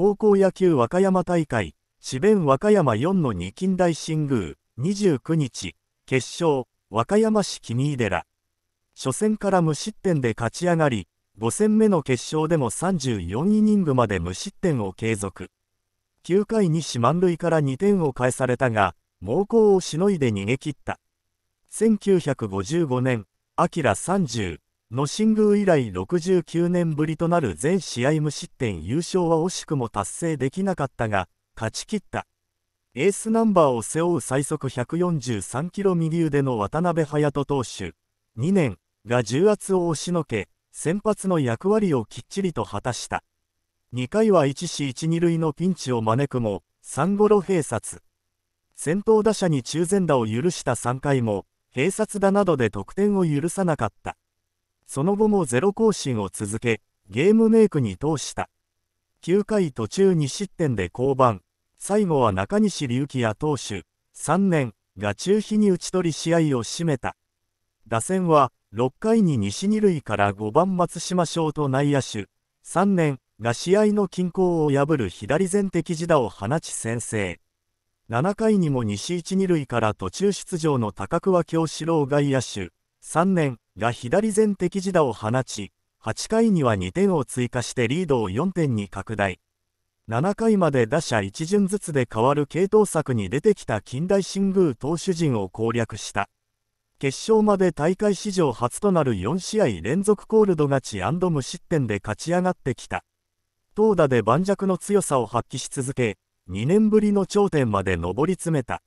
高校野球和歌山大会、智弁和歌山4の2近代新宮、29日、決勝、和歌山市君井寺。初戦から無失点で勝ち上がり、5戦目の決勝でも34イニングまで無失点を継続。9回に四満塁から2点を返されたが、猛攻をしのいで逃げ切った。1955年、アキラ30、の新宮以来69年ぶりとなる全試合無失点優勝は惜しくも達成できなかったが、勝ち切った。エースナンバーを背負う最速143キロ右腕の渡辺隼人投手、2年が重圧を押しのけ、先発の役割をきっちりと果たした。2回は1死1、2塁のピンチを招くも、3ゴロ併殺。先頭打者に中前打を許した3回も、併殺打などで得点を許さなかった。その後もゼロ更新を続け、ゲームメイクに通した。9回途中2失点で降板。最後は中西隆輝也投手、3年が中日に打ち取り試合を締めた。打線は6回に西二塁から5番松島翔と内野手、3年が試合の均衡を破る左前的自打を放ち先制。7回にも西一二塁から途中出場の高桑京志郎外野手、3年が左前敵自打を放ち、8回には2点を追加してリードを4点に拡大。7回まで打者1巡ずつで変わる系統策に出てきた近代新宮投手陣を攻略した。決勝まで大会史上初となる4試合連続コールド勝ち無失点で勝ち上がってきた。投打で盤石の強さを発揮し続け、2年ぶりの頂点まで上り詰めた。